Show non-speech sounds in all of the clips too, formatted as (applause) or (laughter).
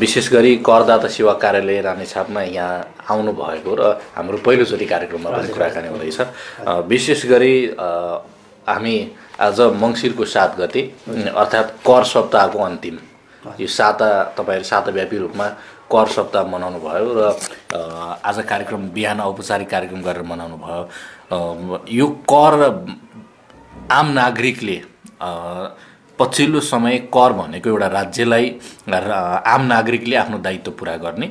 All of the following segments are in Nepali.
विशेष गरी करदाता सेवा कार्यालय रामेछापमा यहाँ आउनुभएको र हाम्रो पहिलोचोटि कार्यक्रममा पनि कुराकानी हुँदैछ विशेष गरी हामी आज मङ्सिरको सात गते अर्थात् कर सप्ताहको अन्तिम यो साता तपाईँहरू साताव्यापी रूपमा कर सप्ताह मनाउनु भयो र आज कार्यक्रम बिहान औपचारिक कार्यक्रम गरेर मनाउनु भयो यो कर आम नागरिकले पछिल्लो समय कर भनेको एउटा राज्यलाई आम नागरिकले आफ्नो दायित्व पुरा गर्ने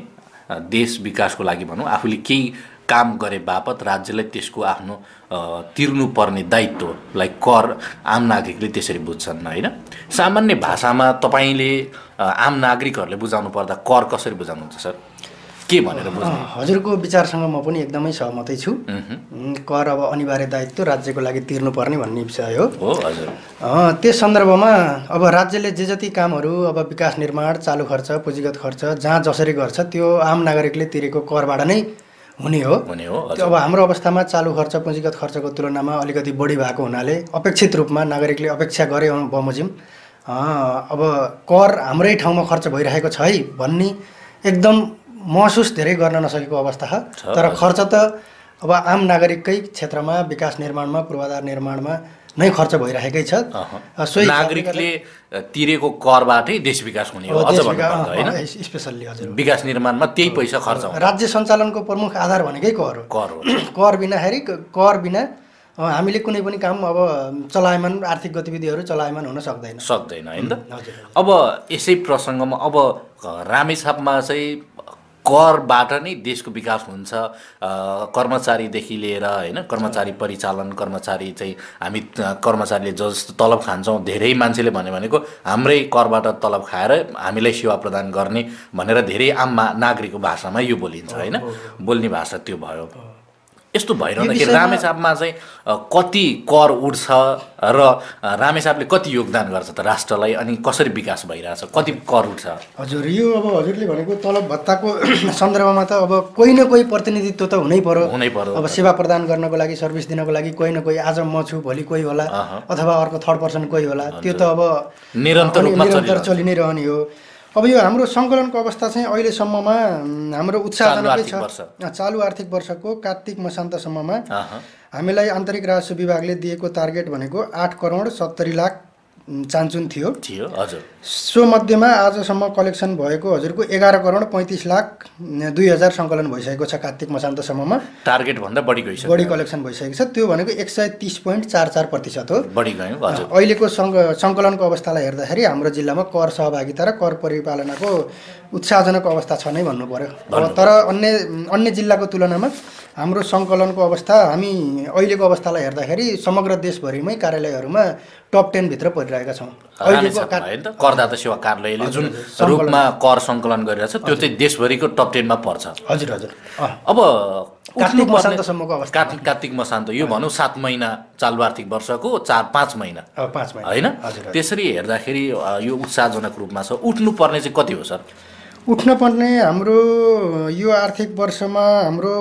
देश विकासको लागि भनौँ आफूले केही काम गरे बापत राज्यलाई त्यसको आफ्नो तिर्नुपर्ने दायित्वलाई कर आम नागरिकले त्यसरी बुझ्छन् होइन सामान्य भाषामा तपाईँले आम नागरिकहरूले बुझाउनु पर्दा कर कसरी बुझाउनुहुन्छ सर के भनेर हजुरको विचारसँग म पनि एकदमै सहमतै छु कर अब अनिवार्य दायित्व राज्यको लागि तिर्नुपर्ने भन्ने विषय हो हजुर त्यस सन्दर्भमा अब राज्यले जे जति कामहरू अब विकास निर्माण चालु खर्च पुँजीगत खर्च जहाँ जसरी गर्छ त्यो आम नागरिकले तिरेको करबाट नै हुने हो हुने हो अब हाम्रो अवस्थामा चालु खर्च पुँजीगत खर्चको तुलनामा अलिकति बढी भएको हुनाले अपेक्षित रूपमा नागरिकले अपेक्षा गरे बमोजिम अब कर हाम्रै ठाउँमा खर्च भइरहेको छ है भन्ने एकदम महसुस धेरै गर्न नसकेको अवस्था छ तर खर्च त अब आम नागरिककै क्षेत्रमा विकास निर्माणमा पूर्वाधार निर्माणमा नै खर्च भइरहेकै छ सोही नागरिकले तिरेको करबाटै देश विकास हुने स्पेसल्ली हजुर विकास निर्माणमा त्यही पैसा खर्च राज्य सञ्चालनको प्रमुख आधार भनेकै कर हो कर बिनाखेरि (clears throat) कर बिना हामीले कुनै पनि काम अब चलायमान आर्थिक गतिविधिहरू चलायमान हुन सक्दैन सक्दैन होइन त अब यसै प्रसङ्गमा अब रामेछापमा चाहिँ करबाट नै देशको विकास हुन्छ कर्मचारीदेखि लिएर होइन कर्मचारी परिचालन कर्मचारी चाहिँ हामी कर्मचारीले ज जस्तो तलब खान्छौँ धेरै मान्छेले भन्यो भनेको हाम्रै करबाट तलब खाएर हामीलाई सेवा प्रदान गर्ने भनेर धेरै आम नागरिकको भाषामा यो बोलिन्छ होइन बोल्ने भाषा त्यो भयो यस्तो भइरहँदाखेरि रामेसापमा चाहिँ कति कर उठ्छ र रामेसापले कति योगदान गर्छ त राष्ट्रलाई अनि कसरी विकास भइरहेछ कति कर उठ्छ हजुर यो अब हजुरले भनेको तलब भत्ताको (clears throat) सन्दर्भमा त अब कोही न कोही प्रतिनिधित्व त हुनै पर्यो हुनै पर्यो अब सेवा प्रदान गर्नको लागि सर्भिस दिनको लागि कोही न कोही आज म छु भोलि कोही होला अथवा अर्को थर्ड पर्सन कोही होला त्यो त अब निरन्तर चलि नै रहने हो अब यो हाम्रो सङ्कलनको अवस्था चाहिँ अहिलेसम्ममा हाम्रो के छ चालु आर्थिक वर्षको कार्तिक मसान्तसम्ममा हामीलाई आन्तरिक राजस्व विभागले दिएको टार्गेट भनेको आठ करोड सत्तरी लाख चान्चुन थियो थियो हजुर सो मध्येमा आजसम्म कलेक्सन भएको हजुरको एघार करोड पैँतिस लाख दुई हजार सङ्कलन भइसकेको छ कार्तिक मसान्तसम्ममा भन्दा बढी गइसक्यो बढी कलेक्सन भइसकेको छ त्यो भनेको एक सय तिस पोइन्ट चार चार प्रतिशत हो बढी गयो अहिलेको सङ्क सङ्कलनको अवस्थालाई हेर्दाखेरि हाम्रो जिल्लामा कर सहभागिता र कर परिपालनको उत्साहजनक अवस्था छ नै भन्नु पऱ्यो तर अन्य अन्य जिल्लाको तुलनामा हाम्रो सङ्कलनको अवस्था हामी अहिलेको अवस्थालाई हेर्दाखेरि समग्र देशभरिमै कार्यालयहरूमा टप टेनभित्र परिरहेका छौँ करदाता सेवा कार्यालयले जुन रूपमा कर सङ्कलन गरिरहेछ त्यो चाहिँ देशभरिको टप टेनमा पर्छ हजुर हजुर अब कार्तिक मसान्तसम्मको अवस्था कार्तिक कार्तिक मसान्त यो भनौँ सात महिना चालु आर्थिक वर्षको चार पाँच महिना पाँच महिना होइन त्यसरी हेर्दाखेरि यो उत्साहजनक रूपमा छ उठ्नुपर्ने चाहिँ कति हो सर उठ्न पर्ने हाम्रो यो आर्थिक वर्षमा हाम्रो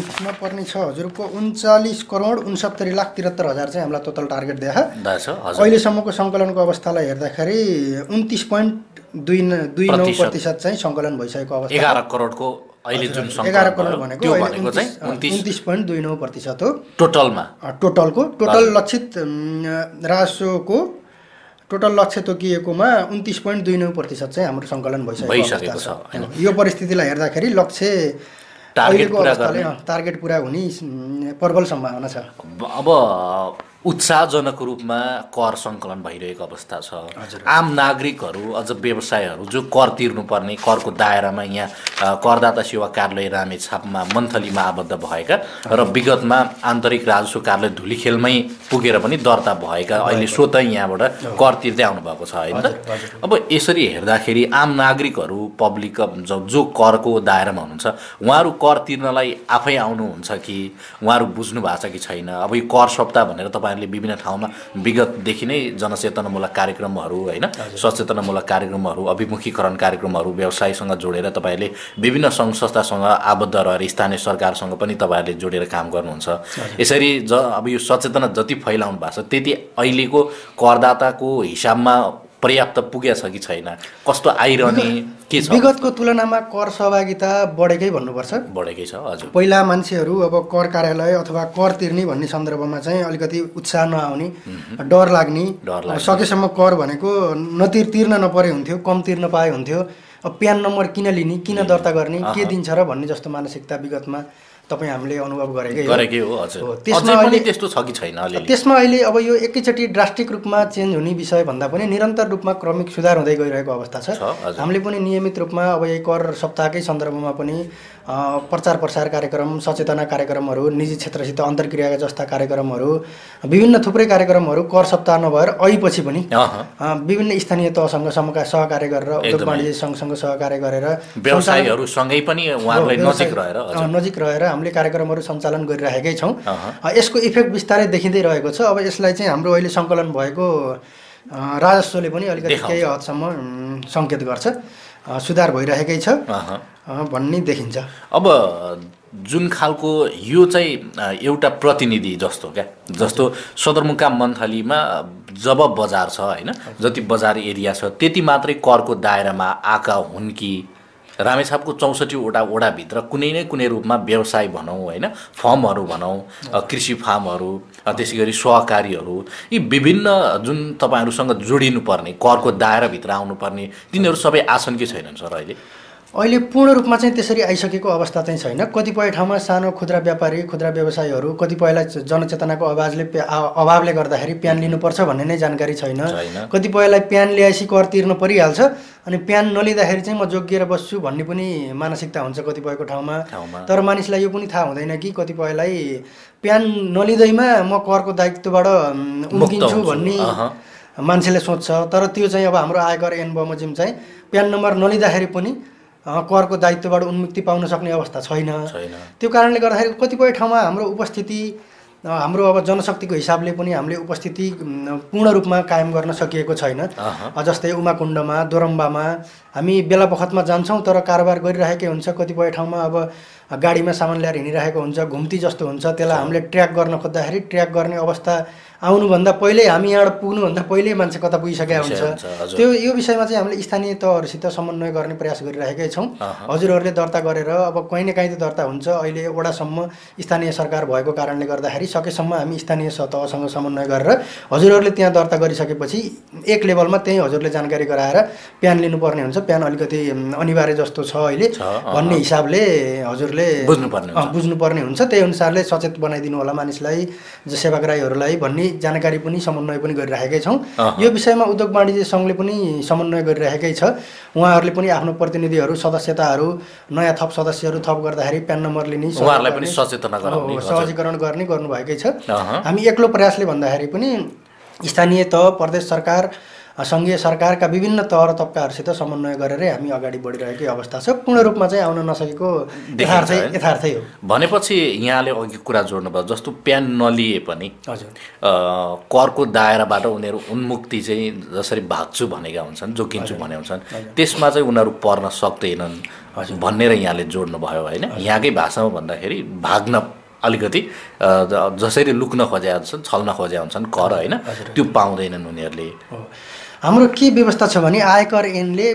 उठ्न पर्ने छ हजुरको उन्चालिस करोड उन्सत्तरी लाख त्रिहत्तर हजार चाहिँ हामीलाई टोटल टार्गेट देखा अहिलेसम्मको सङ्कलनको अवस्थालाई हेर्दाखेरि उन्तिस पोइन्ट दुई दुई नौ प्रतिशत चाहिँ सङ्कलन भइसकेको अवस्था एघार करोडको अहिले जुन एघार करोड भनेको उन्तिस पोइन्ट दुई नौ प्रतिशत हो टोटलमा टोटलको टोटल लक्षित राजस्वको टोटल लक्ष्य तोकिएकोमा उन्तिस पोइन्ट दुई नौ प्रतिशत चाहिँ हाम्रो सङ्कलन भइसक्यो छ यो परिस्थितिलाई हेर्दाखेरि लक्ष्य टार्गेट पुरा गर्ने टार्गेट पुरा हुने प्रबल सम्भावना छ अब उत्साहजनक रूपमा कर सङ्कलन भइरहेको अवस्था छ आम नागरिकहरू अझ व्यवसायहरू जो कर तिर्नुपर्ने करको दायरामा यहाँ करदाता सेवा कार्यालय रामेछापमा मन्थलीमा आबद्ध भएका र विगतमा आन्तरिक राजस्व कार्यालय धुलीखेलमै पुगेर पनि दर्ता भएका अहिले स्वत यहाँबाट कर तिर्दै आउनुभएको छ होइन अब यसरी हेर्दाखेरि आम नागरिकहरू पब्लिक जो करको दायरामा हुनुहुन्छ उहाँहरू कर तिर्नलाई आफै आउनुहुन्छ कि उहाँहरू बुझ्नु भएको छ कि छैन अब यो कर सप्ताह भनेर तपाईँ उहाँहरूले विभिन्न ठाउँमा विगतदेखि नै जनचेतनामूलक कार्यक्रमहरू होइन सचेतनामूलक कार्यक्रमहरू अभिमुखीकरण कार्यक्रमहरू व्यवसायसँग जोडेर तपाईँहरूले विभिन्न सङ्घ संस्थासँग आबद्ध रहेर स्थानीय सरकारसँग पनि तपाईँहरूले जोडेर काम गर्नुहुन्छ यसरी ज अब यो सचेतना जति फैलाउनु भएको छ त्यति अहिलेको करदाताको हिसाबमा पर्याप्त पुगेछ कि छैन कस्तो आइरहने के छ विगतको तुलनामा कर सहभागिता बढेकै भन्नुपर्छ बढेकै छ हजुर पहिला मान्छेहरू अब कर कार्यालय अथवा कर तिर्ने भन्ने सन्दर्भमा चाहिँ अलिकति उत्साह नआउने डर लाग्ने डर सकेसम्म कर भनेको नतिर तिर्न नपरे हुन्थ्यो कम तिर्न पाए हुन्थ्यो अब प्यान नम्बर किन लिने किन दर्ता गर्ने के दिन्छ र भन्ने जस्तो मानसिकता विगतमा तपाईँ हामीले अनुभव गरेकै गरेकै हो त्यसमा अहिले त्यस्तो छ कि छैन त्यसमा अहिले अब यो एकैचोटि ड्रास्टिक रूपमा चेन्ज हुने विषय भन्दा पनि निरन्तर रूपमा क्रमिक सुधार हुँदै गइरहेको अवस्था छ हामीले पनि नियमित रूपमा अब यही कर सप्ताहकै सन्दर्भमा पनि प्रचार प्रसार कार्यक्रम सचेतना कार्यक्रमहरू निजी क्षेत्रसित अन्तर्क्रिया जस्ता कार्यक्रमहरू विभिन्न थुप्रै कार्यक्रमहरू कर सप्ताह नभएर अहिपछि पनि विभिन्न स्थानीय तहसँग समका सहकार्य गरेर उद्योग वाणिज्य सङ्घसँग सहकार्य गरेर व्यवसायहरूसँगै पनि नजिक रहेर हामीले कार्यक्रमहरू सञ्चालन गरिराखेकै छौँ यसको इफेक्ट बिस्तारै देखिँदै रहेको छ अब यसलाई चाहिँ हाम्रो अहिले सङ्कलन भएको राजस्वले पनि अलिकति केही हदसम्म सङ्केत गर्छ सुधार भइरहेकै छ भन्ने देखिन्छ अब जुन खालको यो चाहिँ एउटा प्रतिनिधि जस्तो क्या जस्तो सदरमुकाम मन्थलीमा जब बजार छ होइन जति बजार एरिया छ त्यति मात्रै करको दायरामा आका हुन् कि रामेछापको चौसठीवटा वडाभित्र कुनै न कुनै रूपमा व्यवसाय भनौँ होइन फर्महरू भनौँ कृषि फार्महरू त्यसै गरी सहकारीहरू यी विभिन्न जुन तपाईँहरूसँग जोडिनुपर्ने करको दायराभित्र आउनुपर्ने तिनीहरू सबै आसन कि छैनन् सर अहिले अहिले पूर्ण रूपमा चाहिँ त्यसरी आइसकेको अवस्था चाहिँ छैन कतिपय ठाउँमा सानो खुद्रा व्यापारी खुद्रा व्यवसायीहरू कतिपयलाई जनचेतनाको अभावले अभावले गर्दाखेरि प्यान लिनुपर्छ भन्ने नै जानकारी छैन कतिपयलाई प्यान ल्याएपछि कर तिर्नु परिहाल्छ अनि प्यान नलिँदाखेरि चाहिँ म जोगिएर बस्छु भन्ने पनि मानसिकता हुन्छ कतिपयको ठाउँमा तर मानिसलाई यो पनि थाहा हुँदैन कि कतिपयलाई प्यान नलिँदैमा म करको दायित्वबाट उम्किन्छु भन्ने मान्छेले सोच्छ तर त्यो चाहिँ अब हाम्रो आयकर एन बमोजिम चाहिँ प्यान नम्बर नलिँदाखेरि पनि करको दायित्वबाट उन्मुक्ति पाउन सक्ने अवस्था छैन त्यो कारणले गर्दाखेरि कतिपय ठाउँमा हाम्रो उपस्थिति हाम्रो अब जनशक्तिको हिसाबले पनि हामीले उपस्थिति पूर्ण रूपमा कायम गर्न सकिएको छैन जस्तै उमाकुण्डमा दोरम्बामा हामी बेला बखतमा जान्छौँ तर कारोबार गरिरहेकै हुन्छ कतिपय ठाउँमा अब गाडीमा सामान ल्याएर हिँडिरहेको हुन्छ घुम्ती जस्तो हुन्छ त्यसलाई हामीले ट्र्याक गर्न खोज्दाखेरि ट्र्याक गर्ने अवस्था आउनुभन्दा पहिल्यै हामी यहाँबाट पुग्नुभन्दा पहिल्यै मान्छे कता पुगिसकेका हुन्छ त्यो यो विषयमा चाहिँ हामीले स्थानीय तहहरूसित समन्वय गर्ने प्रयास गरिराखेकै छौँ हजुरहरूले दर्ता गरेर अब कहीँ न कहीँ त दर्ता हुन्छ अहिले वडासम्म स्थानीय सरकार भएको कारणले गर्दाखेरि सकेसम्म हामी स्थानीय तहसँग समन्वय गरेर हजुरहरूले त्यहाँ दर्ता गरिसकेपछि एक लेभलमा त्यहीँ हजुरले जानकारी गराएर प्यान लिनुपर्ने हुन्छ प्यान अलिकति अनिवार्य जस्तो छ अहिले भन्ने हिसाबले हजुरले बुझ्नुपर्ने बुझ्नुपर्ने हुन्छ त्यही अनुसारले सचेत बनाइदिनु होला मानिसलाई सेवाग्राहीहरूलाई भन्ने जानकारी पनि समन्वय पनि गरिराखेकै छौँ यो विषयमा उद्योग वाणिज्य सङ्घले पनि समन्वय गरिराखेकै छ उहाँहरूले पनि आफ्नो प्रतिनिधिहरू सदस्यताहरू नयाँ थप सदस्यहरू थप गर्दाखेरि प्यान नम्बर लिने पनि सहजीकरण गर्ने गर्नुभएकै छ हामी एक्लो प्रयासले भन्दाखेरि पनि स्थानीय तह प्रदेश सरकार सङ्घीय सरकारका विभिन्न तहर र तब्काहरूसित समन्वय गरेरै हामी अगाडि बढिरहेकै अवस्था छ पूर्ण रूपमा चाहिँ आउन नसकेको यथार्थै यथार्थै हो भनेपछि यहाँले अघि कुरा जोड्नुभयो जस्तो प्यान नलिए पनि हजुर करको दायराबाट उनीहरू उन्मुक्ति चाहिँ जसरी भाग्छु भनेका हुन्छन् जोगिन्छु भने हुन्छन् त्यसमा चाहिँ उनीहरू पर्न सक्दैनन् भनेर यहाँले जोड्नु भयो होइन यहाँकै भाषामा भन्दाखेरि भाग्न अलिकति जसरी लुक्न खोजेका हुन्छन् छल्न खोजे हुन्छन् कर होइन त्यो पाउँदैनन् उनीहरूले हाम्रो के व्यवस्था छ भने आयकर ऐनले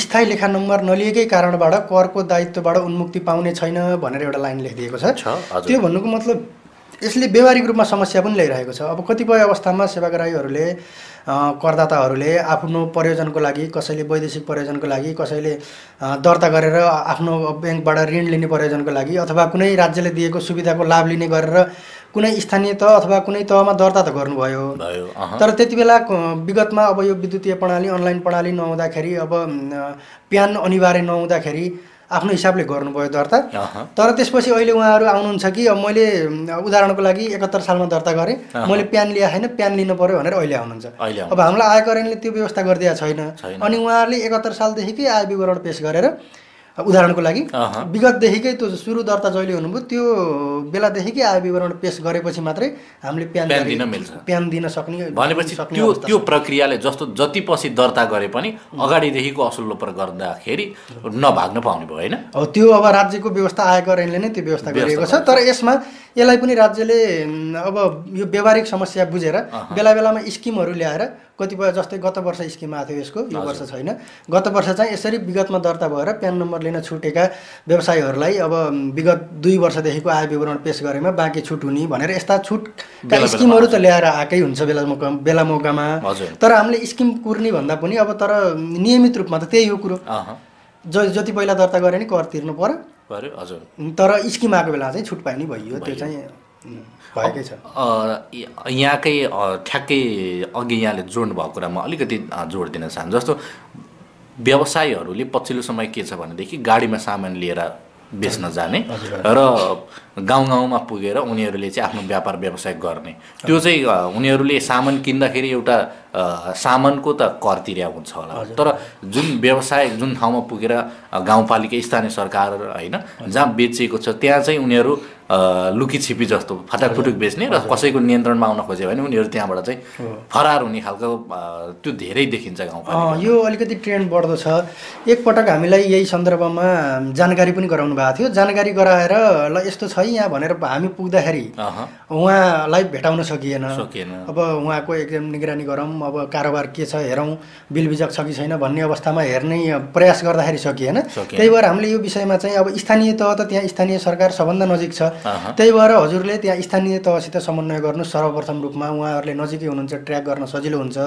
स्थायी लेखा नम्बर नलिएकै कारणबाट करको दायित्वबाट उन्मुक्ति पाउने छैन भनेर एउटा लाइन लेखिदिएको छ त्यो भन्नुको मतलब यसले व्यवहारिक रूपमा समस्या पनि ल्याइरहेको छ अब कतिपय अवस्थामा सेवाग्राहीहरूले करदाताहरूले आफ्नो प्रयोजनको लागि कसैले वैदेशिक प्रयोजनको लागि कसैले दर्ता गरेर आफ्नो ब्याङ्कबाट ऋण लिने प्रयोजनको लागि अथवा कुनै राज्यले दिएको सुविधाको लाभ लिने गरेर कुनै स्थानीय तह अथवा कुनै तहमा दर्ता त गर्नुभयो तर त्यति बेला विगतमा अब यो विद्युतीय प्रणाली अनलाइन प्रणाली नहुँदाखेरि अब प्यान अनिवार्य नहुँदाखेरि आफ्नो हिसाबले गर्नुभयो दर्ता तर त्यसपछि अहिले उहाँहरू आउनुहुन्छ कि अब मैले उदाहरणको लागि एकात्तर सालमा दर्ता गरेँ मैले प्यान लिएको छैन प्यान लिनु पऱ्यो भनेर अहिले आउनुहुन्छ अब हामीलाई आयकरणले त्यो व्यवस्था गरिदिएको छैन अनि उहाँहरूले एकात्तर सालदेखिकै आय विवरण पेस गरेर उदाहरणको लागि विगतदेखिकै त्यो सुरु दर्ता जहिले हुनुभयो त्यो बेलादेखिकै आय विवरण पेस गरेपछि मात्रै हामीले प्यान दिन मिल्छ प्यान दिन सक्ने भनेपछि त्यो त्यो प्रक्रियाले जस्तो जति पछि दर्ता गरे पनि अगाडिदेखिको असुलो गर्दाखेरि नभाग्न पाउने भयो होइन हो त्यो अब राज्यको व्यवस्था आयकर ऐनले नै त्यो व्यवस्था गरिएको छ तर यसमा यसलाई पनि राज्यले अब यो व्यावहारिक समस्या बुझेर बेला बेलामा स्किमहरू ल्याएर कतिपय जस्तै गत वर्ष स्किम आएको थियो यसको यो वर्ष छैन गत वर्ष चाहिँ यसरी विगतमा दर्ता भएर प्यान नम्बर लिन छुटेका व्यवसायीहरूलाई अब विगत दुई वर्षदेखिको आय विवरण पेस गरेमा बाँकी छुट हुने भनेर यस्ता छुटका स्किमहरू त ल्याएर आएकै हुन्छ बेला मौका बेला मौकामा तर हामीले स्किम कुर्ने भन्दा पनि अब तर नियमित रूपमा त त्यही हो कुरो ज जति पहिला दर्ता गरे नि कर तिर्नु पऱ्यो हजुर तर स्किम आएको बेला चाहिँ छुट पाइने भइयो त्यो चाहिँ भएकै छ यहाँकै ठ्याक्कै अघि यहाँले जोड्नु भएको कुरा म अलिकति जोड दिन चाहन्छु जस्तो व्यवसायीहरूले पछिल्लो समय के छ भनेदेखि गाडीमा सामान लिएर बेच्न जाने र गाउँ गाउँमा पुगेर उनीहरूले चाहिँ आफ्नो व्यापार व्यवसाय गर्ने त्यो चाहिँ उनीहरूले सामान किन्दाखेरि एउटा सामानको त कर तिर्या हुन्छ होला तर जुन व्यवसाय जुन ठाउँमा पुगेर गाउँपालिका स्थानीय सरकार होइन जहाँ बेचिएको छ त्यहाँ चाहिँ उनीहरू लुकी छिपी जस्तो फाटाकफुटुक बेच्ने र कसैको नियन्त्रणमा आउन खोज्यो भने उनीहरू त्यहाँबाट चाहिँ फरार हुने खालको त्यो धेरै देखिन्छ गाउँ यो अलिकति ट्रेन्ड बढ्दो छ एकपटक हामीलाई यही सन्दर्भमा जानकारी पनि गराउनु भएको थियो जानकारी गराएर ल यस्तो छ यहाँ भनेर हामी पुग्दाखेरि उहाँलाई भेटाउन सकिएन सकिएन अब उहाँको एकदम निगरानी गरौँ अब कारोबार के छ हेरौँ बिलबिजक छ कि छैन भन्ने अवस्थामा हेर्ने प्रयास गर्दाखेरि सकिएन त्यही भएर हामीले यो विषयमा चाहिँ अब स्थानीय तह त त्यहाँ स्थानीय सरकार सबभन्दा नजिक छ त्यही भएर हजुरले त्यहाँ स्थानीय तहसित समन्वय गर्नु सर्वप्रथम रूपमा उहाँहरूले नजिकै हुनुहुन्छ ट्र्याक गर्न सजिलो हुन्छ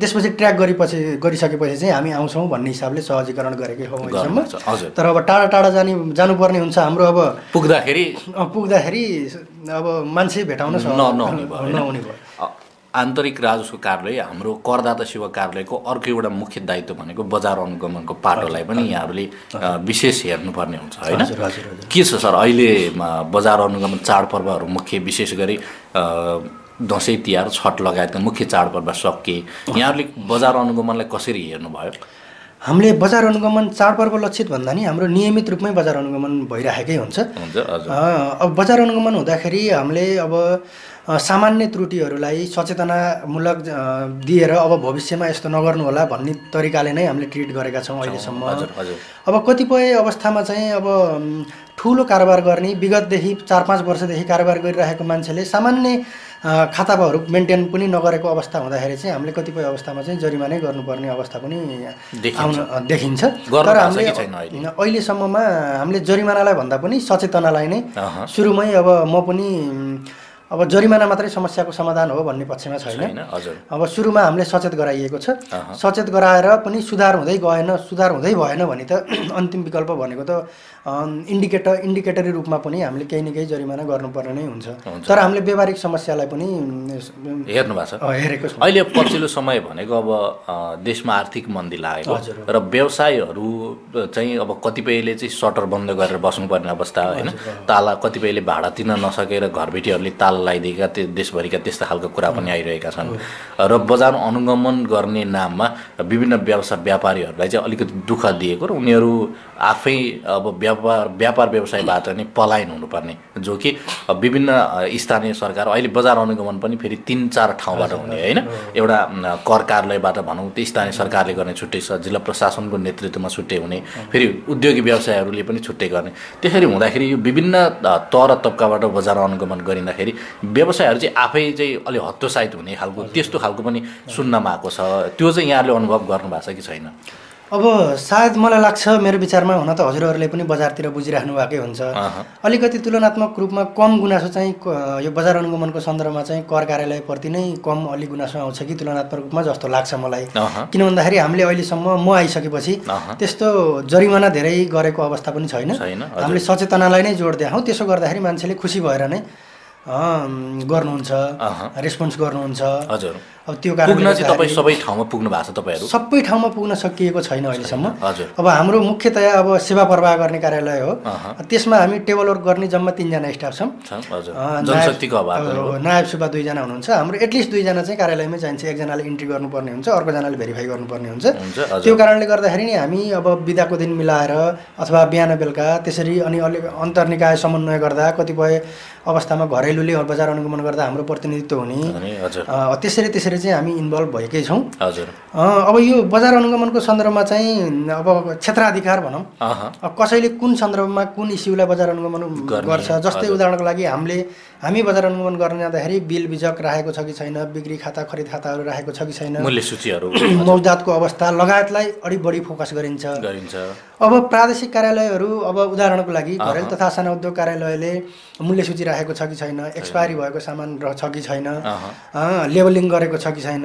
त्यसपछि ट्र्याक गरेपछि गरिसकेपछि चाहिँ हामी आउँछौँ भन्ने हिसाबले सहजीकरण गरेकै हो अहिलेसम्म तर अब टाढा टाढा जाने जानुपर्ने हुन्छ हाम्रो अब पुग्दाखेरि पुग्दाखेरि अब मान्छे भेटाउन नहुने भयो आन्तरिक राजस्व कार्यालय हाम्रो करदाता सेवा कार्यालयको अर्को एउटा मुख्य दायित्व भनेको बजार अनुगमनको पाटोलाई पनि यहाँहरूले विशेष हेर्नुपर्ने हुन्छ होइन के छ सर अहिले बजार अनुगमन चाडपर्वहरू मुख्य विशेष गरी दसैँ तिहार छठ लगायतका मुख्य चाडपर्व सकिए यहाँहरूले बजार अनुगमनलाई कसरी हेर्नुभयो हामीले बजार अनुगमन चाडपर्व लक्षित भन्दा नि हाम्रो नियमित रूपमै बजार अनुगमन भइरहेकै हुन्छ अब बजार अनुगमन हुँदाखेरि हामीले अब सामान्य त्रुटिहरूलाई सचेतनामूलक दिएर अब भविष्यमा यस्तो नगर्नु होला भन्ने तरिकाले नै हामीले ट्रिट गरेका छौँ अहिलेसम्म हजुर अब कतिपय अवस्थामा चाहिँ अब ठुलो कारोबार गर्ने विगतदेखि चार पाँच वर्षदेखि कारोबार गरिरहेको मान्छेले सामान्य खाताहरू मेन्टेन पनि नगरेको अवस्था हुँदाखेरि चाहिँ हामीले कतिपय अवस्थामा चाहिँ जरिमानै गर्नुपर्ने अवस्था पनि आउन देखिन्छ तर हामीले अहिलेसम्ममा हामीले जरिमानालाई भन्दा पनि सचेतनालाई नै सुरुमै अब म पनि अब जरिमाना मात्रै समस्याको समाधान हो भन्ने पक्षमा छैन अब सुरुमा हामीले सचेत गराइएको छ सचेत गराएर पनि सुधार हुँदै गएन सुधार हुँदै भएन भने त (clears throat) अन्तिम विकल्प भनेको त इन्डिकेटर इन्डिकेटरी रूपमा पनि हामीले केही न केही जरिमाना गर्नुपर्ने नै हुन्छ तर हामीले व्यावहारिक समस्यालाई पनि हेर्नु भएको छ हेरेको छ अहिले पछिल्लो समय भनेको अब देशमा आर्थिक मन्दी लागेको र व्यवसायहरू चाहिँ अब कतिपयले चाहिँ सटर बन्द गरेर बस्नुपर्ने अवस्था होइन ताला कतिपयले भाडा तिर्न नसकेर घरबेटीहरूले ताला नेपाल लगाइदिएका त्यो देशभरिका त्यस्ता खालको कुरा पनि आइरहेका छन् र बजार अनुगमन गर्ने नाममा विभिन्न व्यवसाय व्यापारीहरूलाई चाहिँ अलिकति दुःख दिएको र उनीहरू आफै अब व्यापार व्यापार व्यवसायबाट नै पलायन हुनुपर्ने जो कि विभिन्न स्थानीय सरकार अहिले बजार अनुगमन पनि फेरि तिन चार ठाउँबाट हुने होइन एउटा कर कार्यालयबाट भनौँ त्यो स्थानीय सरकारले गर्ने छुट्टै छ जिल्ला प्रशासनको नेतृत्वमा छुट्टै हुने फेरि उद्योगिक व्यवसायहरूले पनि छुट्टै गर्ने त्यसरी हुँदाखेरि यो विभिन्न तह र तब्काबाट बजार अनुगमन गरिँदाखेरि व्यवसायहरू चाहिँ आफै चाहिँ अलि हतोत्साहित हुने खालको त्यस्तो खालको पनि सुन्नमा आएको छ त्यो चाहिँ यहाँले अनुभव गर्नुभएको छ कि छैन अब सायद मलाई लाग्छ मेरो विचारमा हुन त हजुरहरूले पनि बजारतिर बुझिराख्नु भएकै हुन्छ अलिकति तुलनात्मक रूपमा कम गुनासो चाहिँ यो बजार अनुगमनको सन्दर्भमा चाहिँ कर कार्यालयप्रति नै कम अलि गुनासो आउँछ कि तुलनात्मक रूपमा जस्तो लाग्छ मलाई किन भन्दाखेरि हामीले अहिलेसम्म म आइसकेपछि त्यस्तो जरिमाना धेरै गरेको अवस्था पनि छैन हामीले सचेतनालाई नै जोड दिएको त्यसो गर्दाखेरि मान्छेले खुसी भएर नै गर्नुहुन्छ रेस्पोन्स गर्नुहुन्छ हजुर अब त्यो कारण तपाईँ सबै ठाउँमा पुग्नु भएको छ तपाईँहरू सबै ठाउँमा पुग्न सकिएको छैन अहिलेसम्म हजुर अब हाम्रो मुख्यतया अब सेवा प्रवाह गर्ने कार्यालय हो त्यसमा हामी टेबल वर्क गर्ने जम्मा तिनजना स्टाफ छौँ नायब सुब्बा दुईजना हुनुहुन्छ हाम्रो एटलिस्ट दुईजना चाहिँ कार्यालयमै चाहिन्छ एकजनाले इन्ट्री गर्नुपर्ने हुन्छ अर्कोजनाले भेरिफाई गर्नुपर्ने हुन्छ त्यो कारणले गर्दाखेरि नि हामी अब बिदाको दिन मिलाएर अथवा बिहान बेलुका त्यसरी अनि अलिक अन्तर्निकाय समन्वय गर्दा कतिपय अवस्थामा घरेलुले बजार अनुगमन गर्दा हाम्रो प्रतिनिधित्व हुने त्यसरी त्यसरी चाहिँ हामी इन्भल्भ भएकै छौँ हजुर अब यो बजार अनुगमनको सन्दर्भमा चाहिँ अब क्षेत्राधिकार भनौँ कसैले कुन सन्दर्भमा कुन इस्युलाई बजार अनुगमन गर्छ जस्तै उदाहरणको लागि हामीले हामी बजार अनुगमन गर्न जाँदाखेरि बिल बिजक राखेको छ कि छैन बिक्री खाता खरिद खाताहरू राखेको छ कि छैन मूल्य सूचीहरू (clears throat) मौजातको अवस्था लगायतलाई अलिक बढी फोकस गरिन्छ गरिन्छ अब प्रादेशिक कार्यालयहरू अब उदाहरणको लागि घरेलु तथा साना उद्योग कार्यालयले मूल्य सूची राखेको छ कि छैन एक्सपायरी भएको सामान छ कि छैन लेबलिङ गरेको छ कि छैन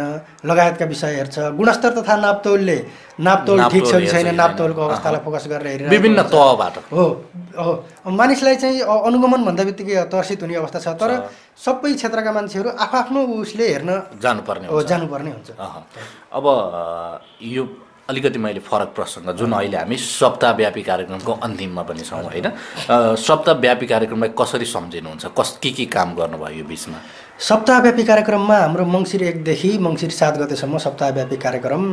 लगायतका विषय हेर्छ गुणस्तर तथा नापतोलले नाप्तोल ठिक छ कि छैन नाप्तोलको अवस्थालाई फोकस गरेर हेरेर विभिन्न तहबाट हो हो मानिसलाई चाहिँ अनुगमन भन्दा बित्तिकै तर्सित हुने अवस्था छ तर सबै क्षेत्रका मान्छेहरू आफआफ्नो उसले हेर्न जानुपर्ने हो जानुपर्ने हुन्छ अब यो अलिकति मैले फरक प्रसङ्ग जुन अहिले हामी सप्ताहव्यापी कार्यक्रमको अन्तिममा पनि छौँ होइन सप्ताहव्यापी कार्यक्रमलाई कसरी सम्झिनुहुन्छ कस के के काम गर्नुभयो यो बिचमा सप्ताहव्यापी कार्यक्रममा हाम्रो मङ्सिर एकदेखि मङ्सिर सात गतेसम्म सप्ताहव्यापी कार्यक्रम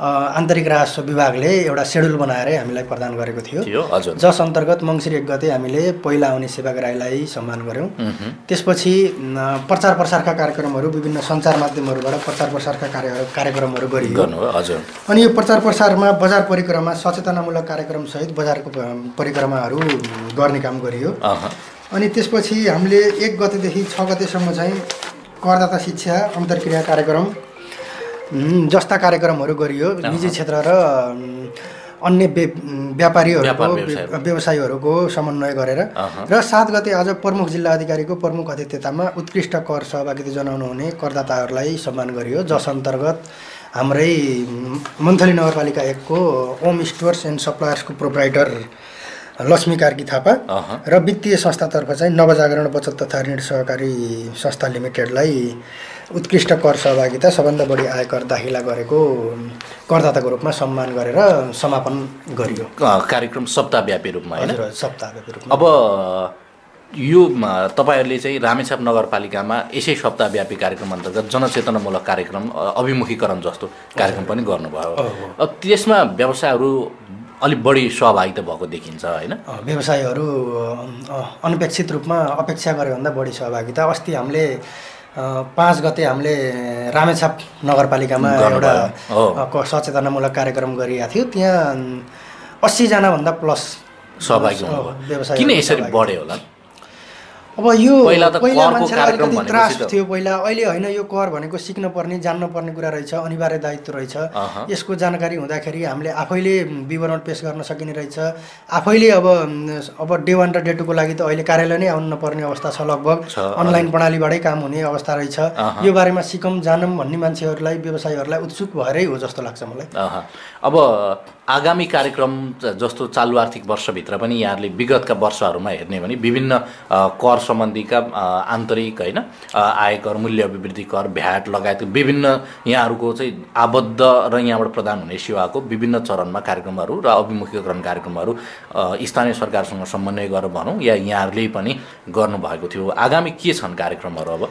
आन्तरिक राजस्व विभागले एउटा सेड्युल बनाएरै हामीलाई प्रदान गरेको थियो जस अन्तर्गत मङ्सिर एक गते हामीले पहिला आउने सेवाग्राहीलाई सम्मान गऱ्यौँ त्यसपछि प्रचार प्रसारका कार्यक्रमहरू विभिन्न सञ्चार माध्यमहरूबाट प्रचार प्रसारका कार्य कार्यक्रमहरू गरियो अनि यो प्रचार प्रसारमा बजार परिक्रमा सचेतनामूलक कार्यक्रमसहित बजारको परिक्रमाहरू गर्ने काम गरियो अनि त्यसपछि हामीले एक गतेदेखि छ गतेसम्म चाहिँ करदाता शिक्षा अन्तर्क्रिया कार्यक्रम जस्ता कार्यक्रमहरू गरियो निजी क्षेत्र र अन्य व्यापारीहरूको व्यवसायीहरूको समन्वय गरेर र सात गते आज प्रमुख जिल्ला अधिकारीको प्रमुख अध्यक्षतामा उत्कृष्ट कर सहभागिता जनाउनु हुने करदाताहरूलाई सम्मान गरियो जस अन्तर्गत हाम्रै मन्थली नगरपालिका एकको ओम स्टोर्स एन्ड सप्लायर्सको प्रोभाइडर लक्ष्मी कार्की थापा र वित्तीय संस्थातर्फ चाहिँ नवजागरण बचत तथा ऋण सहकारी संस्था लिमिटेडलाई उत्कृष्ट कर सहभागिता सबभन्दा बढी आयकर दाखिला गरेको करदाताको रूपमा सम्मान गरेर समापन गरियो कार्यक्रम सप्ताहव्यापी रूपमा होइन सप्ताहव्यापी रूपमा अब यो तपाईँहरूले चाहिँ रामेछाप नगरपालिकामा यसै सप्ताहव्यापी कार्यक्रम अन्तर्गत जनचेतनामूलक कार्यक्रम अभिमुखीकरण जस्तो कार्यक्रम पनि गर्नुभयो त्यसमा व्यवसायहरू अलिक बढी सहभागिता भएको देखिन्छ होइन व्यवसायहरू अनपेक्षित रूपमा अपेक्षा गरेभन्दा बढी सहभागिता अस्ति हामीले पाँच गते हामीले रामेछाप नगरपालिकामा एउटा सचेतनामूलक कार्यक्रम गरिएको थियो त्यहाँ अस्सीजनाभन्दा प्लस सहभागी किन यसरी बढ्यो होला अब यो पहिला मान्छेलाई अलिकति त्रास थियो पहिला अहिले होइन यो कर भनेको सिक्न पर्ने जान्न पर्ने कुरा रहेछ अनिवार्य दायित्व रहेछ यसको जानकारी हुँदाखेरि हामीले आफैले विवरण पेस गर्न सकिने रहेछ आफैले अब अब डे वान र डे टूको लागि त अहिले कार्यालय नै आउनु नपर्ने अवस्था छ लगभग अनलाइन प्रणालीबाटै काम हुने अवस्था रहेछ यो बारेमा सिकौँ जानौँ भन्ने मान्छेहरूलाई व्यवसायीहरूलाई उत्सुक भएरै हो जस्तो लाग्छ मलाई अब आगामी कार्यक्रम जस्तो चालु आर्थिक वर्षभित्र पनि यहाँहरूले विगतका वर्षहरूमा हेर्ने भने विभिन्न कर सम्बन्धीका आन्तरिक होइन आयकर मूल्य अभिवृद्धि कर भ्याट लगायत विभिन्न यहाँहरूको चाहिँ आबद्ध र यहाँबाट प्रदान हुने सेवाको विभिन्न चरणमा कार्यक्रमहरू र अभिमुखीकरण कार्यक्रमहरू स्थानीय सरकारसँग समन्वय गरेर भनौँ या यहाँहरूले पनि गर्नुभएको थियो आगामी के छन् कार्यक्रमहरू अब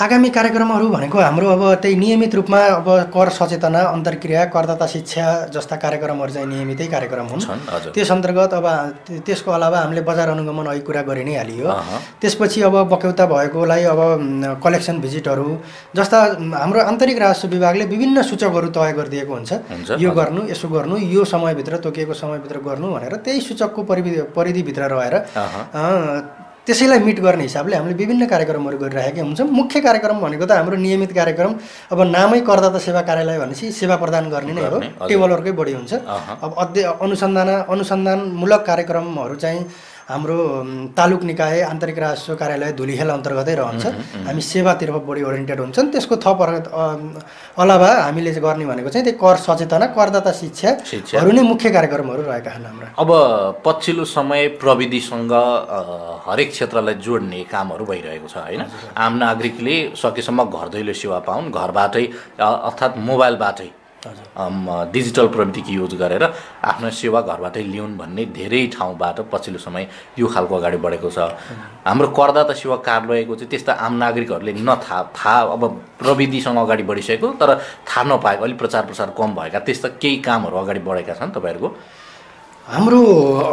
आगामी कार्यक्रमहरू भनेको हाम्रो अब त्यही नियमित रूपमा अब कर सचेतना अन्तर्क्रिया करदाता शिक्षा जस्ता कार्यक्रमहरू चाहिँ नियमितै कार्यक्रम हुन् त्यस अन्तर्गत अब त्यसको अलावा हामीले बजार अनुगमन अघि कुरा गरि नै हालियो त्यसपछि अब बक्यौता भएकोलाई अब कलेक्सन भिजिटहरू जस्ता हाम्रो आन्तरिक राजस्व विभागले विभिन्न सूचकहरू तय गरिदिएको हुन्छ यो गर्नु यसो गर्नु यो समयभित्र तोकिएको समयभित्र गर्नु भनेर त्यही सूचकको परिधि परिधिभित्र रहेर त्यसैलाई मिट गर्ने हिसाबले हामीले विभिन्न कार्यक्रमहरू गरिरहेकै हुन्छौँ मुख्य कार्यक्रम भनेको त हाम्रो नियमित कार्यक्रम अब नामै करदाता सेवा कार्यालय भनेपछि सेवा प्रदान गर्ने नै हो टेबलहरूकै बढी हुन्छ अब अध्यय अनुसन्धान अनुसन्धानमूलक कार्यक्रमहरू चाहिँ हाम्रो तालुक निकाय आन्तरिक राजस्व कार्यालय धुलिहेल अन्तर्गतै रहन्छ हामी सेवातिर बढी ओरिएन्टेड हुन्छन् त्यसको थप अलावा हामीले गर्ने भनेको चाहिँ त्यही कर सचेतना करदाता शिक्षाहरू नै मुख्य कार्यक्रमहरू रहेका छन् हाम्रा अब पछिल्लो समय प्रविधिसँग हरेक क्षेत्रलाई जोड्ने कामहरू भइरहेको छ होइन आम नागरिकले सकेसम्म घर दैलो सेवा पाउन् घरबाटै अर्थात् मोबाइलबाटै डिजिटल प्रविधिको युज गरेर आफ्नो सेवा घरबाटै ल्याउन् भन्ने धेरै ठाउँबाट पछिल्लो समय यो खालको अगाडि बढेको छ हाम्रो करदाता सेवा कार्यालयको चाहिँ त्यस्ता आम नागरिकहरूले नथा थाहा अब प्रविधिसँग अगाडि बढिसकेको तर थाहा नपाएको अलिक प्रचार प्रसार कम भएका त्यस्ता केही कामहरू अगाडि बढेका छन् तपाईँहरूको हाम्रो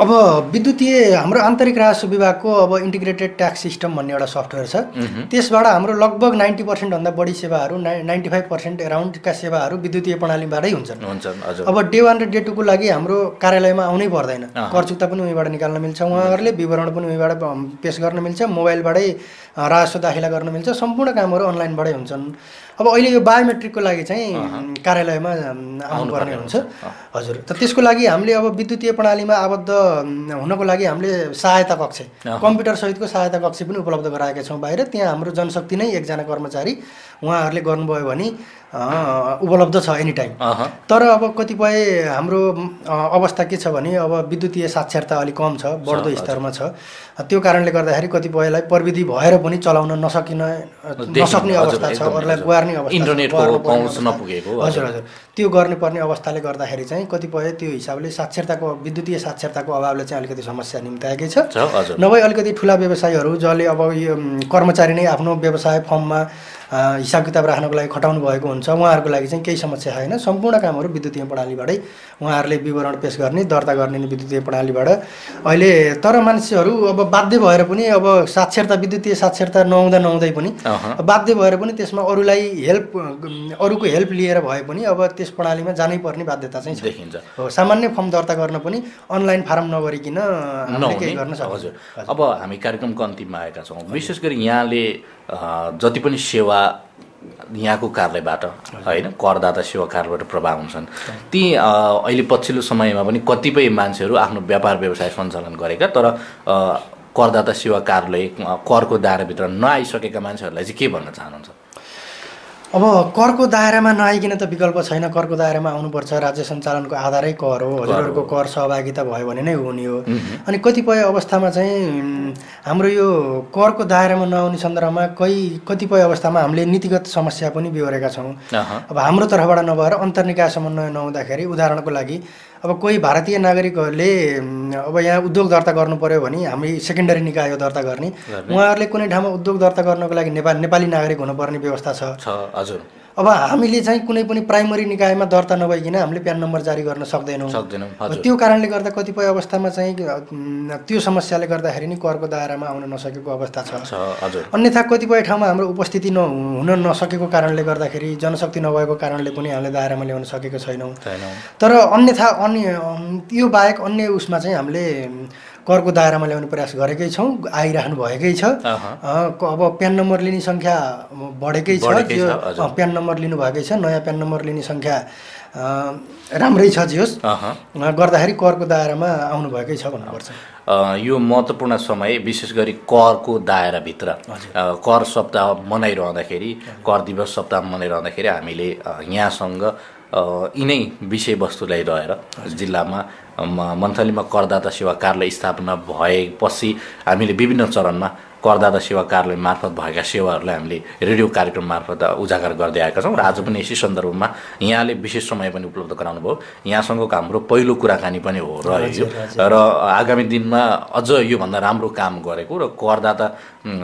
अब विद्युतीय हाम्रो आन्तरिक राजस्व विभागको अब इन्टिग्रेटेड ट्याक्स सिस्टम भन्ने एउटा सफ्टवेयर छ त्यसबाट हाम्रो लगभग नाइन्टी पर्सेन्टभन्दा बढी सेवाहरू नाइ नाइन्टी फाइभ पर्सेन्ट एराउन्डका सेवाहरू विद्युतीय प्रणालीबाटै हुन्छन् अब डे वान र डे टूको लागि हाम्रो कार्यालयमा आउनै पर्दैन कर चुक्ता पनि उहीँबाट निकाल्न मिल्छ उहाँहरूले विवरण पनि उहीँबाट पेस गर्न मिल्छ मोबाइलबाटै राजस्व दाखिला गर्न मिल्छ सम्पूर्ण कामहरू अनलाइनबाटै हुन्छन् अब अहिले यो बायोमेट्रिकको लागि चाहिँ कार्यालयमा आउनुपर्ने हुन्छ हजुर त त्यसको लागि हामीले अब विद्युतीय प्रणालीमा आबद्ध हुनको लागि हामीले सहायता कक्ष कम्प्युटर सहितको सहायता कक्ष पनि उपलब्ध गराएका छौँ बाहिर त्यहाँ हाम्रो जनशक्ति नै एकजना कर्मचारी उहाँहरूले गर्नुभयो भने उपलब्ध छ एनी टाइम तर अब कतिपय हाम्रो अवस्था के छ भने अब विद्युतीय साक्षरता अलिक कम छ बढ्दो स्तरमा छ त्यो कारणले गर्दाखेरि कतिपयलाई प्रविधि भएर पनि चलाउन नसकिन नसक्ने अवस्था छ अरूलाई गुहार्ने अवस्था हजुर हजुर त्यो गर्नुपर्ने अवस्थाले गर्दाखेरि चाहिँ कतिपय त्यो हिसाबले साक्षरताको विद्युतीय साक्षरताको अभावले चाहिँ अलिकति समस्या निम्ताएकै छ नभए अलिकति ठुला व्यवसायीहरू जसले अब यो कर्मचारी नै आफ्नो व्यवसाय फर्ममा हिसाब किताब राख्नको लागि खटाउनु भएको हुन्छ उहाँहरूको लागि चाहिँ केही समस्या छैन सम्पूर्ण कामहरू विद्युतीय प्रणालीबाटै उहाँहरूले विवरण पेस गर्ने दर्ता गर्ने विद्युतीय प्रणालीबाट अहिले तर मान्छेहरू अब बाध्य भएर पनि अब साक्षरता विद्युतीय साक्षरता नहुँदा नहुँदै पनि बाध्य भएर पनि त्यसमा अरूलाई हेल्प अरूको हेल्प लिएर भए पनि अब त्यस प्रणालीमा जानै पर्ने बाध्यता चाहिँ देखिन्छ हो सामान्य फर्म दर्ता गर्न पनि अनलाइन फारम नगरिकन केही गर्न सक्छ हजुर अब हामी कार्यक्रमको अन्तिममा आएका छौँ विशेष गरी यहाँले जति पनि सेवा यहाँको कार्यालयबाट होइन करदाता सेवा कार्यबाट प्रभाव हुन्छन् ती अहिले पछिल्लो समयमा पनि कतिपय मान्छेहरू आफ्नो व्यापार व्यवसाय सञ्चालन गरेका तर करदाता सेवा कार्यालय करको दायराभित्र नआइसकेका मान्छेहरूलाई चाहिँ के भन्न चाहनुहुन्छ अब करको दायरामा नआइकन त विकल्प छैन करको दायरामा आउनुपर्छ राज्य सञ्चालनको आधारै कर हो हजुरहरूको कर सहभागिता भयो भने नै हुने हो अनि कतिपय अवस्थामा चाहिँ हाम्रो यो करको दायरामा नआउने सन्दर्भमा कहीँ कतिपय अवस्थामा हामीले नीतिगत समस्या पनि बेहोरेका छौँ अब हाम्रो तर्फबाट नभएर अन्तर्निकाय समन्वय नहुँदाखेरि उदाहरणको लागि अब कोही भारतीय नागरिकहरूले अब यहाँ उद्योग दर्ता गर्नु पऱ्यो भने हामी सेकेन्डरी निकाय दर्ता गर्ने उहाँहरूले कुनै ठाउँमा उद्योग दर्ता गर्नको लागि नेपाल नेपाली नागरिक हुनुपर्ने व्यवस्था छ हजुर अब हामीले चाहिँ कुनै पनि प्राइमरी निकायमा दर्ता नभइकन हामीले प्यान नम्बर जारी गर्न सक्दैनौँ सक्दैनौँ त्यो कारणले गर्दा कतिपय अवस्थामा चाहिँ त्यो समस्याले गर्दाखेरि नि करको दायरामा आउन नसकेको अवस्था छ अन्यथा कतिपय ठाउँमा हाम्रो उपस्थिति नहुन नसकेको कारणले गर्दाखेरि जनशक्ति नभएको कारणले पनि हामीले दायरामा ल्याउन सकेको छैनौँ तर अन्यथा अन्य यो बाहेक अन्य उसमा चाहिँ हामीले करको दायरामा ल्याउने प्रयास गरेकै छौँ आइरहनु भएकै छ अब प्यान नम्बर लिने सङ्ख्या बढेकै छ त्यो प्यान नम्बर लिनुभएकै छ नयाँ प्यान नम्बर लिने सङ्ख्या राम्रै छ जे होस् गर्दाखेरि करको दायरामा आउनुभएकै छ भन्नुपर्छ यो महत्त्वपूर्ण समय विशेष गरी करको दायराभित्र कर सप्ताह मनाइरहँदाखेरि कर दिवस सप्ताह मनाइरहँदाखेरि हामीले यहाँसँग यिनै विषयवस्तुलाई रहेर जिल्लामा मन्थलीमा करदाता सेवा कार्यालय स्थापना भएपछि हामीले विभिन्न चरणमा करदाता सेवा कार्यालय मार्फत भएका सेवाहरूलाई हामीले रेडियो कार्यक्रम मार्फत उजागर गर्दै आएका छौँ र आज पनि यसै सन्दर्भमा यहाँले विशेष समय पनि उपलब्ध गराउनु भयो यहाँसँगको हाम्रो पहिलो कुराकानी पनि हो र र आगामी दिनमा अझ योभन्दा राम्रो काम गरेको र करदाता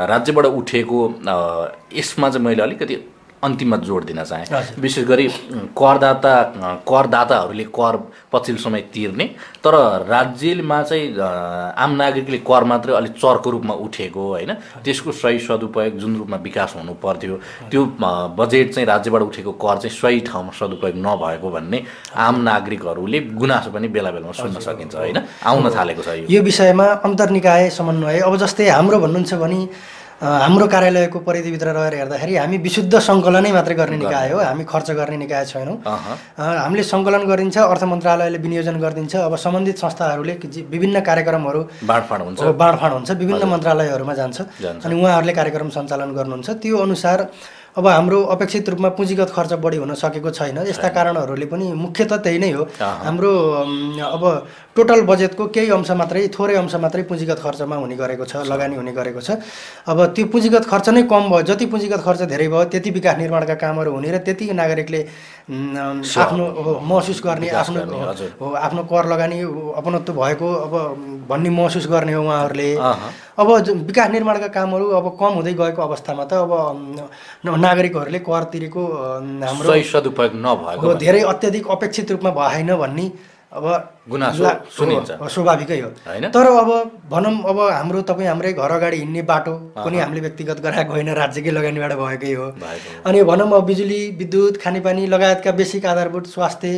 राज्यबाट उठेको यसमा चाहिँ मैले अलिकति अन्तिममा जोड दिन चाहे विशेष गरी करदाता करदाताहरूले कर पछिल्लो समय तिर्ने तर राज्यमा चाहिँ आम नागरिकले कर मात्रै अलिक चरको रूपमा उठेको होइन त्यसको सही सदुपयोग जुन रूपमा विकास हुनु पर्थ्यो त्यो बजेट चाहिँ राज्यबाट उठेको कर चाहिँ सही ठाउँमा सदुपयोग नभएको भन्ने आम नागरिकहरूले गुनासो पनि बेला बेलामा सुन्न सकिन्छ होइन आउन थालेको छ यो विषयमा अन्तर्निकाय समन्वय अब जस्तै हाम्रो भन्नुहुन्छ भने हाम्रो कार्यालयको परिधिभित्र रहेर हेर्दाखेरि हामी विशुद्ध सङ्कलनै मात्रै गर्ने निकाय हो हामी खर्च गर्ने निकाय छैनौँ हामीले सङ्कलन गरिन्छ अर्थ मन्त्रालयले विनियोजन गरिदिन्छ अब सम्बन्धित संस्थाहरूले विभिन्न कार्यक्रमहरू बाँडफाँड हुन्छ बाँडफाँड हुन्छ विभिन्न मन्त्रालयहरूमा जान्छ अनि उहाँहरूले कार्यक्रम सञ्चालन गर्नुहुन्छ त्यो अनुसार अब हाम्रो अपेक्षित रूपमा पुँजीगत खर्च बढी हुन सकेको छैन यस्ता कारणहरूले पनि मुख्य त त्यही नै हो हाम्रो अब टोटल बजेटको केही अंश मात्रै थोरै अंश मात्रै पुँजीगत खर्चमा हुने गरेको छ लगानी हुने गरेको छ अब त्यो पुँजीगत खर्च नै कम भयो जति पुँजीगत खर्च धेरै भयो त्यति विकास निर्माणका कामहरू हुने र त्यति नागरिकले आफ्नो महसुस गर्ने आफ्नो हो आफ्नो कर लगानी अपनत्व भएको अब भन्ने महसुस गर्ने हो उहाँहरूले अब विकास निर्माणका कामहरू अब कम हुँदै गएको अवस्थामा त अब नागरिकहरूले कर तिरेको हाम्रो सदुपयोग नभएको धेरै अत्याधिक अपेक्षित रूपमा भएन भन्ने अब गुनासो सुनिन्छ स्वाभाविकै हो तर अब भनौँ अब हाम्रो तपाईँ हाम्रै घर अगाडि हिँड्ने बाटो पनि हामीले व्यक्तिगत गराएको होइन राज्यकै लगानीबाट भएकै हो अनि भनौँ अब बिजुली विद्युत खानेपानी लगायतका बेसिक आधारभूत स्वास्थ्य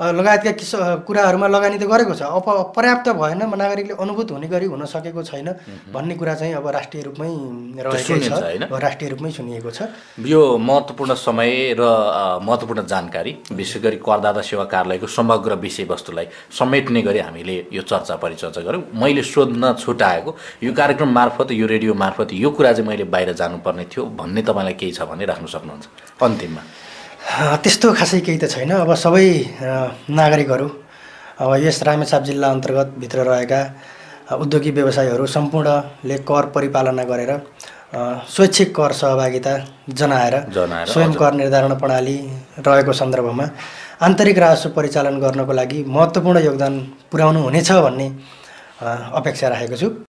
लगायतका किस कुराहरूमा लगानी त गरेको छ अप पर्याप्त भएन नागरिकले अनुभूत हुने गरी हुन सकेको छैन भन्ने कुरा चाहिँ अब राष्ट्रिय रूपमै रहेको छ राष्ट्रिय रूपमै सुनिएको छ यो महत्त्वपूर्ण समय र महत्त्वपूर्ण जानकारी विशेष गरी करदाता सेवा कार्यालयको समग्र विषयवस्तुलाई समेट्ने गरी हामीले यो चर्चा परिचर्चा गऱ्यौँ मैले सोध्न छुट्याएको यो कार्यक्रम मार्फत यो रेडियो मार्फत यो कुरा चाहिँ मैले बाहिर जानुपर्ने थियो भन्ने तपाईँलाई केही छ भने राख्नु सक्नुहुन्छ अन्तिममा त्यस्तो खासै केही त छैन अब सबै नागरिकहरू अब यस रामेछाप जिल्ला अन्तर्गत भित्र रहेका उद्योगिक व्यवसायीहरू सम्पूर्णले कर परिपालना गरेर स्वैच्छिक कर सहभागिता जनाएर स्वयं कर निर्धारण प्रणाली रहेको सन्दर्भमा आन्तरिक राजस्व परिचालन गर्नको लागि महत्त्वपूर्ण योगदान पुर्याउनु हुनेछ भन्ने अपेक्षा राखेको छु